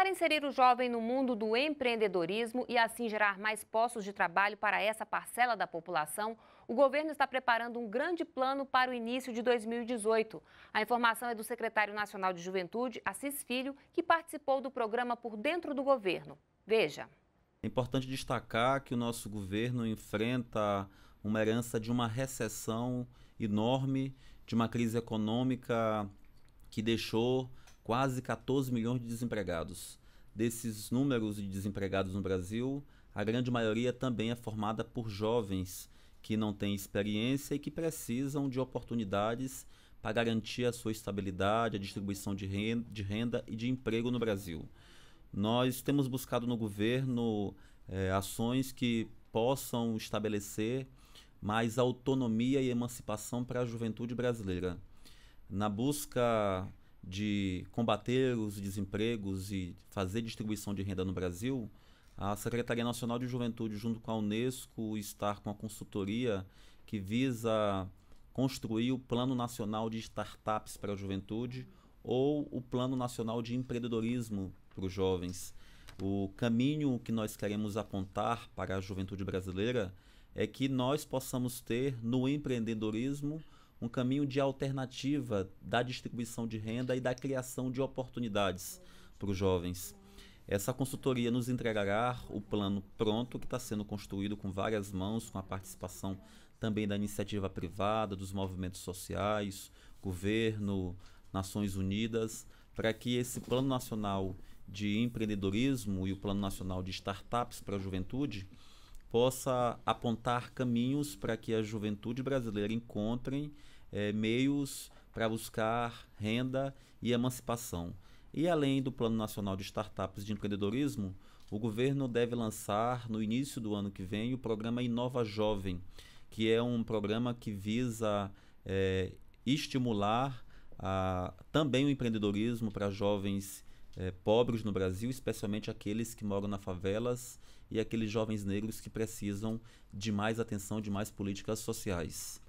Para inserir o jovem no mundo do empreendedorismo e assim gerar mais postos de trabalho para essa parcela da população, o governo está preparando um grande plano para o início de 2018. A informação é do secretário nacional de Juventude, Assis Filho, que participou do programa por dentro do governo. Veja. É importante destacar que o nosso governo enfrenta uma herança de uma recessão enorme, de uma crise econômica que deixou quase 14 milhões de desempregados. Desses números de desempregados no Brasil, a grande maioria também é formada por jovens que não têm experiência e que precisam de oportunidades para garantir a sua estabilidade, a distribuição de renda, de renda e de emprego no Brasil. Nós temos buscado no governo é, ações que possam estabelecer mais autonomia e emancipação para a juventude brasileira. Na busca de combater os desempregos e fazer distribuição de renda no Brasil, a Secretaria Nacional de Juventude, junto com a Unesco, está com a consultoria que visa construir o Plano Nacional de Startups para a Juventude ou o Plano Nacional de Empreendedorismo para os Jovens. O caminho que nós queremos apontar para a juventude brasileira é que nós possamos ter no empreendedorismo um caminho de alternativa da distribuição de renda e da criação de oportunidades para os jovens. Essa consultoria nos entregará o plano pronto que está sendo construído com várias mãos, com a participação também da iniciativa privada, dos movimentos sociais, governo, Nações Unidas, para que esse Plano Nacional de Empreendedorismo e o Plano Nacional de Startups para a Juventude possa apontar caminhos para que a juventude brasileira encontre é, meios para buscar renda e emancipação. E além do Plano Nacional de Startups de Empreendedorismo, o governo deve lançar no início do ano que vem o programa Inova Jovem, que é um programa que visa é, estimular a, também o empreendedorismo para jovens é, pobres no Brasil, especialmente aqueles que moram nas favelas e aqueles jovens negros que precisam de mais atenção, de mais políticas sociais.